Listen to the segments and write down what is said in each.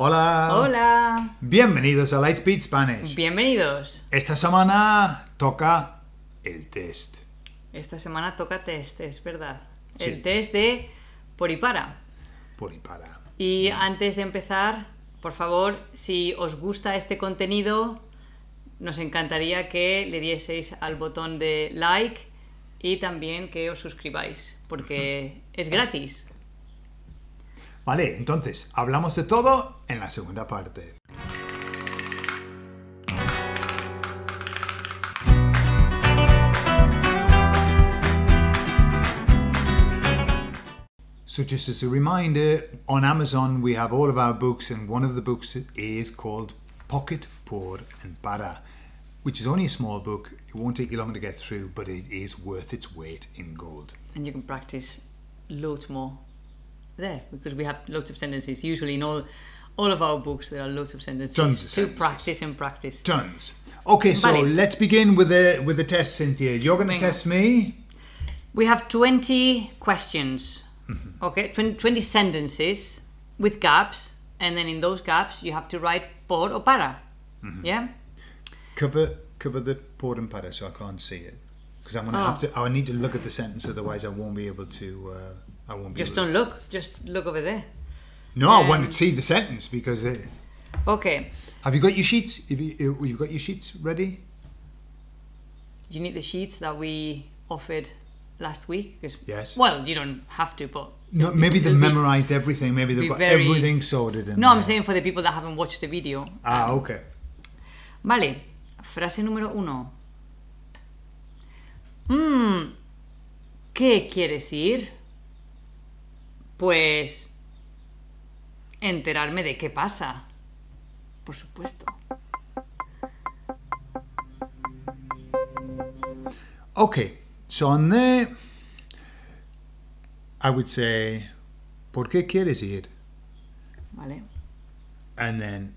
Hola. Hola. Bienvenidos a Lightspeed Spanish. Bienvenidos. Esta semana toca el test. Esta semana toca test, es verdad. El test de para. Por Y Y antes de empezar, por favor, si os gusta este contenido, nos encantaría que le dieseis al botón de like y también que os suscribáis, porque es gratis. Vale, entonces, hablamos de todo en la segunda parte. So, just as a reminder, on Amazon we have all of our books, and one of the books is called Pocket, Pour, and Para, which is only a small book. It won't take you long to get through, but it is worth its weight in gold. And you can practice loads more there because we have lots of sentences. Usually in all all of our books, there are lots of sentences Tons of to sentences. practice and practice. Tons. Okay, so let's begin with the with the test, Cynthia. You're going to test me. We have 20 questions. Mm-hmm. Okay, 20 sentences with gaps, and then in those gaps you have to write por or para. Mm-hmm. Yeah. Cover cover the por and para, so I can't see it because I'm going to oh. have to. I need to look at the sentence, otherwise I won't be able to. Uh, I won't be. Just don't look. Just look over there. No, um, I want to um, see the sentence because. It, okay. Have you got your sheets? Have you, have uh, you got your sheets ready? You need the sheets that we offered last week. Cause, yes. Well, you don't have to, but. No, maybe they've memorized everything. Maybe they've got very, everything sorted. In no, there. I'm saying for the people that haven't watched the video. Ah, okay. Vale. Frase número uno. Hmm, ¿Qué quieres ir? Pues enterarme de qué pasa. Por supuesto. Okay, so on there, I would say, ¿por qué quieres ir? Vale. And then,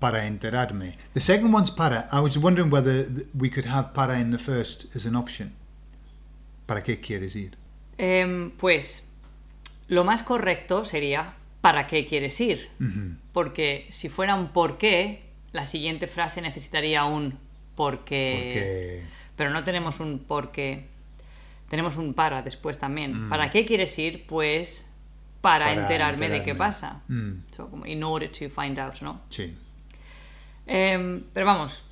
para enterarme. The second one's para. I was wondering whether we could have para in the first as an option. ¿Para qué quieres ir? Em, pues, lo más correcto sería ¿para qué quieres ir? Porque si fuera un por qué, la siguiente frase necesitaría un por qué. Pero no tenemos un por qué. Tenemos un para después también. Mm. ¿Para qué quieres ir? Pues para, enterarme, de qué pasa. Mm. como in order to find out, ¿no? Sí. Em, pero vamos,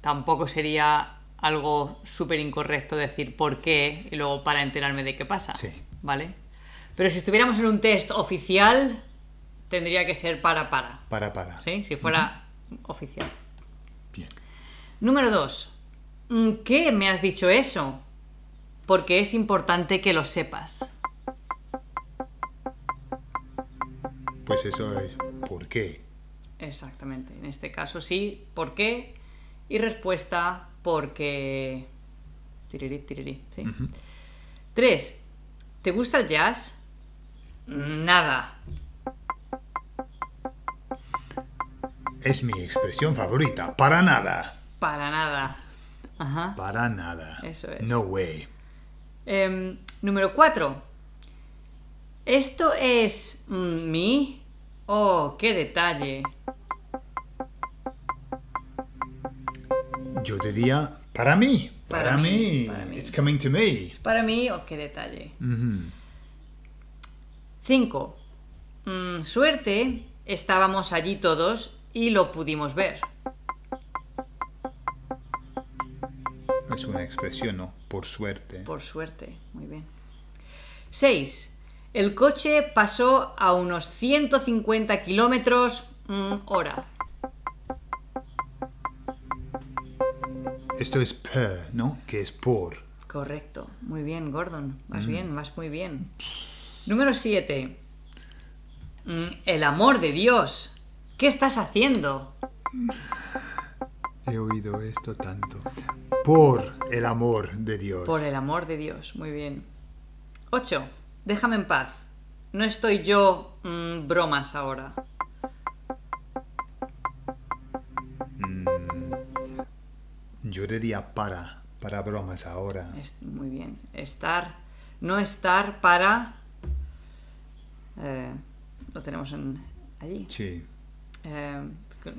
tampoco sería algo súper incorrecto decir por qué y luego para enterarme de qué pasa. Sí. ¿Vale? Pero si estuviéramos en un test oficial, tendría que ser para para. Para para. ¿Sí? Si fuera oficial. Bien. Número 2. Mm, ¿Qué me has dicho eso? Porque es importante que lo sepas. Pues eso es ¿por qué? Exactamente. En este caso sí, ¿por qué? Y respuesta, porque... Tirirí, tirirí, sí. Tres, ¿te gusta el jazz? Nada. Es mi expresión favorita. Para nada. Para nada. Ajá. Para nada. Eso es. No way. Em, número cuatro. Esto es mí? Mm, oh, qué detalle. Yo diría para mí. Para, mí. It's coming to me. Para mí, oh, qué detalle. 5. Mm, suerte, estábamos allí todos y lo pudimos ver. Es una expresión, ¿no? Por suerte. Por suerte, muy bien. 6. El coche pasó a unos 150 kilómetros mm, hora. Esto es per, ¿no? Que es por. Correcto. Muy bien, Gordon. Vas mm. bien, vas muy bien. Número 7. Mm, el amor de Dios. ¿Qué estás haciendo? He oído esto tanto. Por el amor de Dios. Por el amor de Dios, muy bien. 8. Déjame en paz. No estoy yo mm, bromas ahora. Yo mm, para, para bromas ahora. muy bien. Estar, no estar para eh, lo tenemos en, allí. Sí. Um,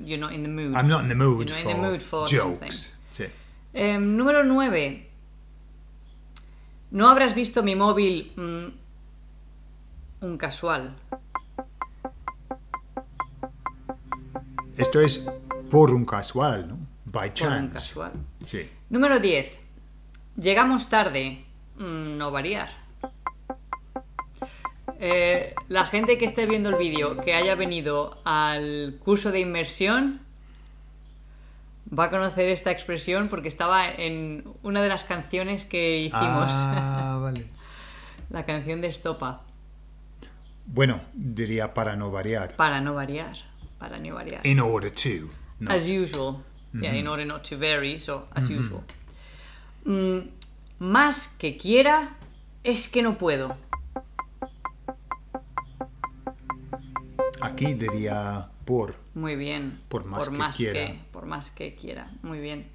you're not in the mood. I'm not in the mood, you're for, in the mood for, jokes. Sí. Em, número 9. No habrás visto mi móvil mm, un casual. Esto es por un casual, ¿no? By chance. Por un casual. Sí. Número 10. Llegamos tarde. Mm, no variar. Eh, la gente que esté viendo el vídeo, que haya venido al curso de inmersión, va a conocer esta expresión porque estaba en una de las canciones que hicimos. Ah, vale. la canción de Estopa. Bueno, diría para no variar. Para no variar. Para no variar. In order to. As usual. Yeah, in order not to vary, so as usual. Mm, más que quiera, es que no puedo. Aquí diría por. Muy bien. Por más, por que, quiera. por más que quiera. Muy bien.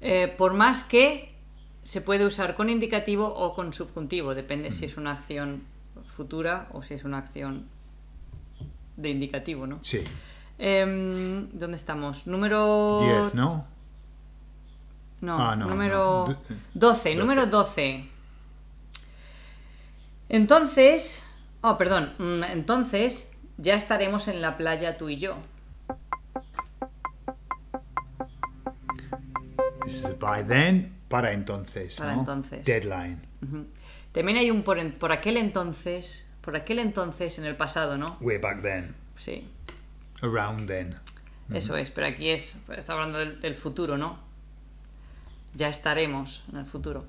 Eh, por más que se puede usar con indicativo o con subjuntivo, depende si es una acción futura o si es una acción de indicativo, ¿no? Sí. Em, ¿Dónde estamos? Número. 10, ¿no? No, ah, no número número 12. Entonces, oh, perdón, mm, entonces ya estaremos en la playa tú y yo. This is by then, para entonces. Deadline. También hay un por, aquel entonces, por aquel entonces en el pasado, ¿no? Way back then. Sí. Around then. Eso es, pero aquí es, está hablando del, futuro, ¿no? Ya estaremos en el futuro.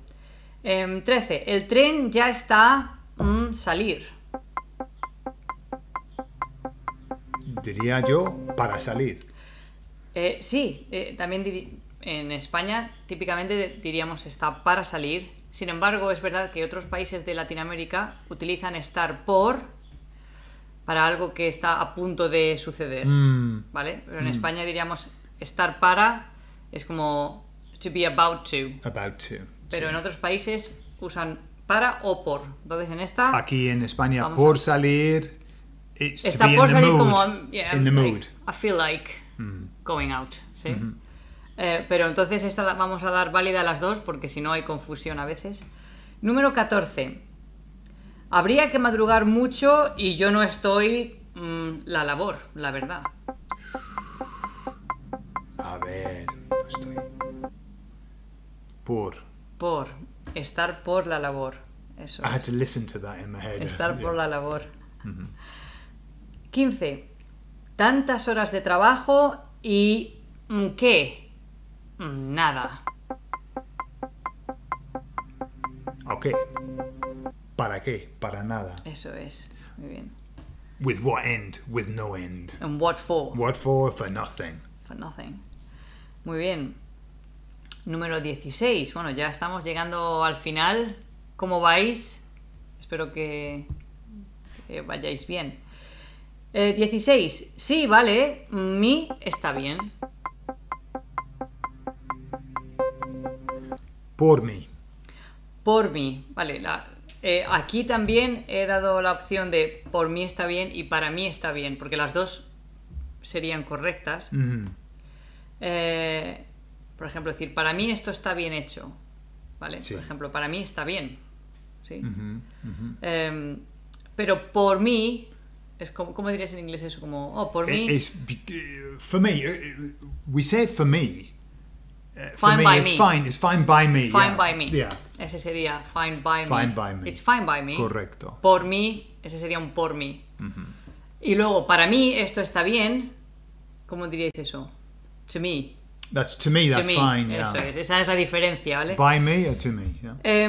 13. Em, el tren ya está mm, salir. diría yo, para salir. Eh, sí, eh, también en España típicamente diríamos está para salir. Sin embargo, es verdad que otros países de Latinoamérica utilizan estar por para algo que está a punto de suceder. Mm. ¿Vale? Pero en mm. España diríamos estar para es como to be about to. About to. Pero en otros países usan para o por. Entonces en esta. Aquí en España, por salir it's Está por salir como I, feel like mm-hmm. going out, mm-hmm. eh, pero entonces esta vamos a dar válida a las dos porque si no hay confusión a veces. Número 14. Habría que madrugar mucho y yo no estoy mm, la labor, la verdad. A ver, no estoy. Por. Por. Estar por la labor. Eso. I had to listen to that in my head. Estar por la labor. Mm-hmm. 15. Tantas horas de trabajo y... Mm, ¿Qué? Mm, nada. Ok. ¿Para qué? Para nada. Eso es. Muy bien. With what end? With no end. And what for? What for? For nothing. For nothing. Muy bien. Número 16. Bueno, ya estamos llegando al final. ¿Cómo vais? Espero que vayáis bien. 16. Eh, sí, vale. Mi está bien. Por mí. Por mí. Vale. Eh, aquí también he dado la opción de por mí está bien y para mí está bien, porque las dos serían correctas. Eh, por ejemplo, decir, para mí esto está bien hecho. ¿Vale? Por ejemplo, para mí está bien. ¿Sí? Em, pero por mí es como, ¿Cómo dirías en inglés eso? Como, oh, por eh, mí. Eh, for me, eh, we say for me. for me, it's Fine, it's fine by me. Fine by me. Yeah. Ese sería fine by me. Fine by me. It's fine by me. Correcto. Por mí, ese sería un por mí. Y luego, para mí, esto está bien. ¿Cómo diríais eso? To me. That's to me, that's fine. Eso es. Esa es la diferencia, ¿vale? By me o to me.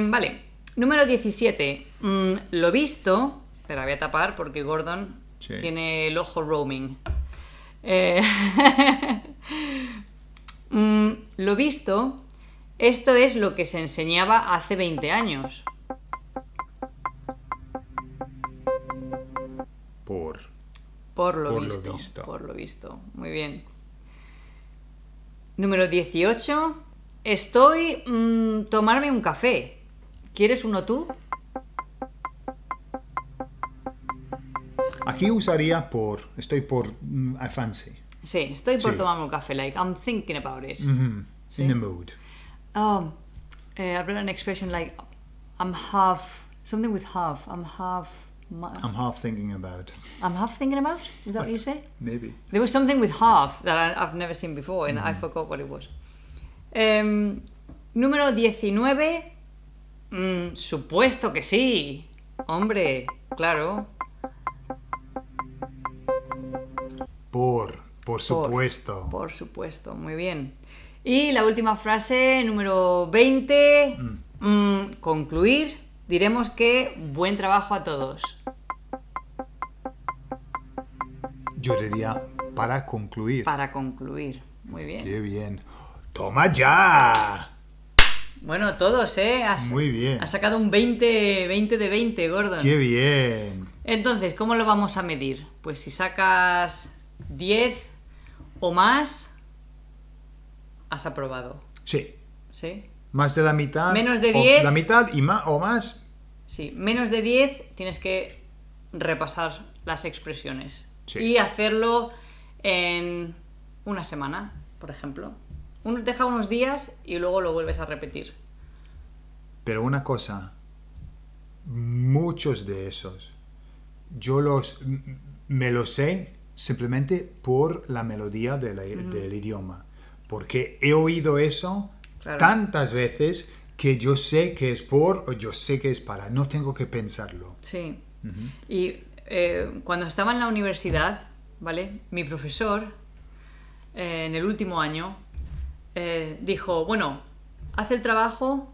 vale. Número 17. Mm, lo visto pero la voy a tapar porque Gordon tiene el ojo roaming. Eh, mm, lo visto, esto es lo que se enseñaba hace 20 años. Por. Por lo, visto, Por lo visto. Muy bien. Número 18. Estoy... Mm, tomarme un café. ¿Quieres uno tú? Aquí usaría por, estoy por, mm, I fancy. Sí, estoy por tomarme un café, like, I'm thinking about it. Mm-hmm. In the mood. Um, eh, I've read an expression like, I'm half, something with half, I'm half, I'm half thinking about. I'm half thinking about, is that what you say? Maybe. There was something with half that I've never seen before and I mm-hmm. forgot what it was. Em, número 19. Mm, supuesto que sí. Hombre, claro. Por, por supuesto. Por, supuesto, muy bien. Y la última frase, número 20. Mm. Mm, concluir, diremos que buen trabajo a todos. Yo para concluir. Para concluir, muy bien. Qué bien. ¡Toma ya! Bueno, todos, ¿eh? muy bien. Ha sacado un 20, 20 de 20, Gordon. ¡Qué bien! Entonces, ¿cómo lo vamos a medir? Pues si sacas 10 o más, has aprobado. Sí. ¿Sí? Más de la mitad. Menos de 10. La mitad y más, o más. Sí, menos de 10 tienes que repasar las expresiones. Y hacerlo en una semana, por ejemplo. deja unos días y luego lo vuelves a repetir. Pero una cosa, muchos de esos, yo los, me los sé simplemente por la melodía del idioma, porque he oído eso tantas veces que yo sé que es por o yo sé que es para, no tengo que pensarlo. Sí. Y eh, cuando estaba en la universidad, ¿vale? Mi profesor, eh, en el último año, eh, dijo, bueno, haz el trabajo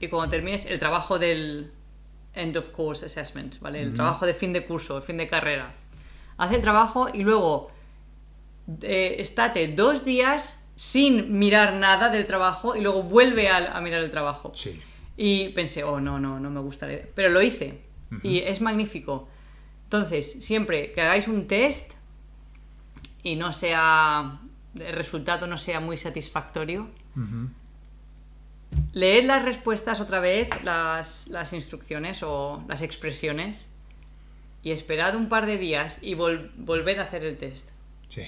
y cuando termines el trabajo del end of course assessment, ¿vale? El trabajo de fin de curso, fin de carrera. Hace el trabajo y luego eh, estate dos días sin mirar nada del trabajo y luego vuelve a, mirar el trabajo. Sí. Y pensé, oh, no, no, no me gusta. Leer. Pero lo hice y es magnífico. Entonces, siempre que hagáis un test y no sea, el resultado no sea muy satisfactorio, leed las respuestas otra vez, las, las instrucciones o las expresiones y esperad un par de días y volved a hacer el test. Sí.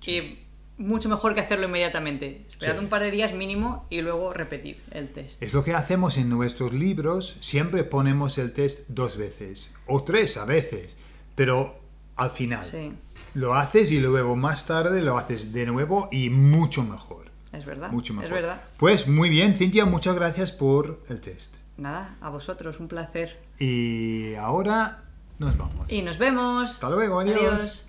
sí. mucho mejor que hacerlo inmediatamente. Esperad un par de días mínimo y luego repetir el test. Es lo que hacemos en nuestros libros. Siempre ponemos el test dos veces o tres a veces, pero al final. Sí. Lo haces y luego más tarde lo haces de nuevo y mucho mejor. Es verdad. Mucho mejor. Es verdad. Pues muy bien, Cintia, muchas gracias por el test. Nada, a vosotros, un placer. Y ahora nos vamos. Y nos vemos. Hasta luego, adiós. adiós.